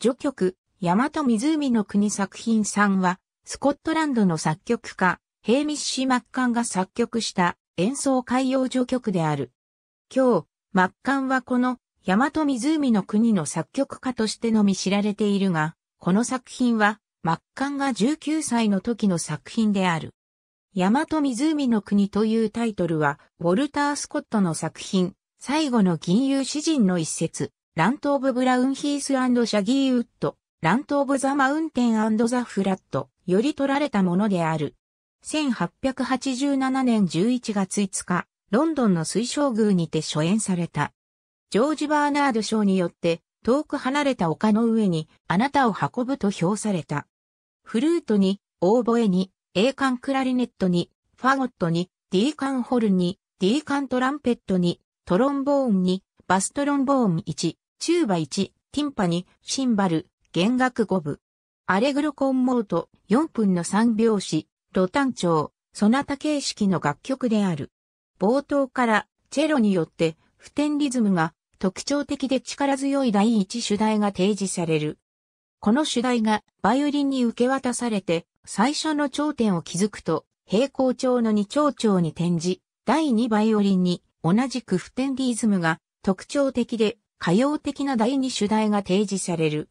序曲、大和湖の国作品3は、スコットランドの作曲家、ヘイミッシュ・マッカンが作曲した演奏海洋序曲である。今日、マッカンはこの大和湖の国の作曲家としてのみ知られているが、この作品は、マッカンが19歳の時の作品である。大和湖の国というタイトルは、ウォルター・スコットの作品、最後の銀融詩人の一節、ラント・オブ・ブラウン・ヒース・シャギー・ウッド、ラント・オブ・ザ・マウンテン・ザ・フラット、より取られたものである。1887年11月5日、ロンドンの水晶宮にて初演された。ジョージ・バーナード賞によって、遠く離れた丘の上に、あなたを運ぶと評された。フルートに、オーボエに、A 冠クラリネットに、ファゴットに、ディーカンホルンに、ディーカントランペットに、トロンボーンに、バストロンボーン1、チューバ1、ティンパニ、シンバル、弦楽5部。アレグロコンモート、4分の3拍子、ロタン調、ソナタ形式の楽曲である。冒頭からチェロによって普天リズムが特徴的で力強い第一主題が提示される。この主題がバイオリンに受け渡されて最初の頂点を築くと平行調の二長調に転じ、第二バイオリンに同じく普天リズムが特徴的で歌謡的な第二主題が提示される。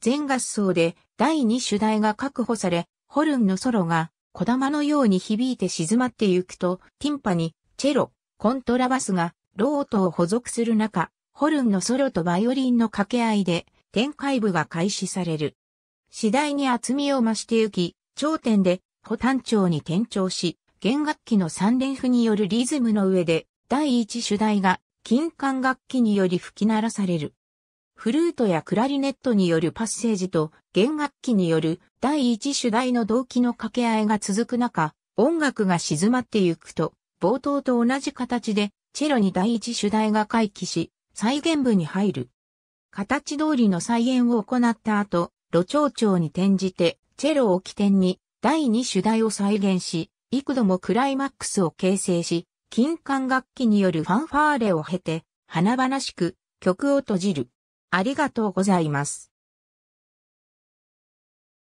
全合奏で第二主題が確保され、ホルンのソロが小玉のように響いて静まってゆくと、ティンパに、チェロ、コントラバスがロートを補足する中、ホルンのソロとバイオリンの掛け合いで展開部が開始される。次第に厚みを増してゆき、頂点で補単調に転調し、弦楽器の三連符によるリズムの上で第一主題が金管楽器により吹き鳴らされる。フルートやクラリネットによるパッセージと弦楽器による第一主題の動機の掛け合いが続く中、音楽が静まってゆくと、冒頭と同じ形で、チェロに第一主題が回帰し、再現部に入る。形通りの再現を行った後、路長長に転じて、チェロを起点に、第二主題を再現し、幾度もクライマックスを形成し、金管楽器によるファンファーレを経て、華々しく曲を閉じる。ありがとうございます。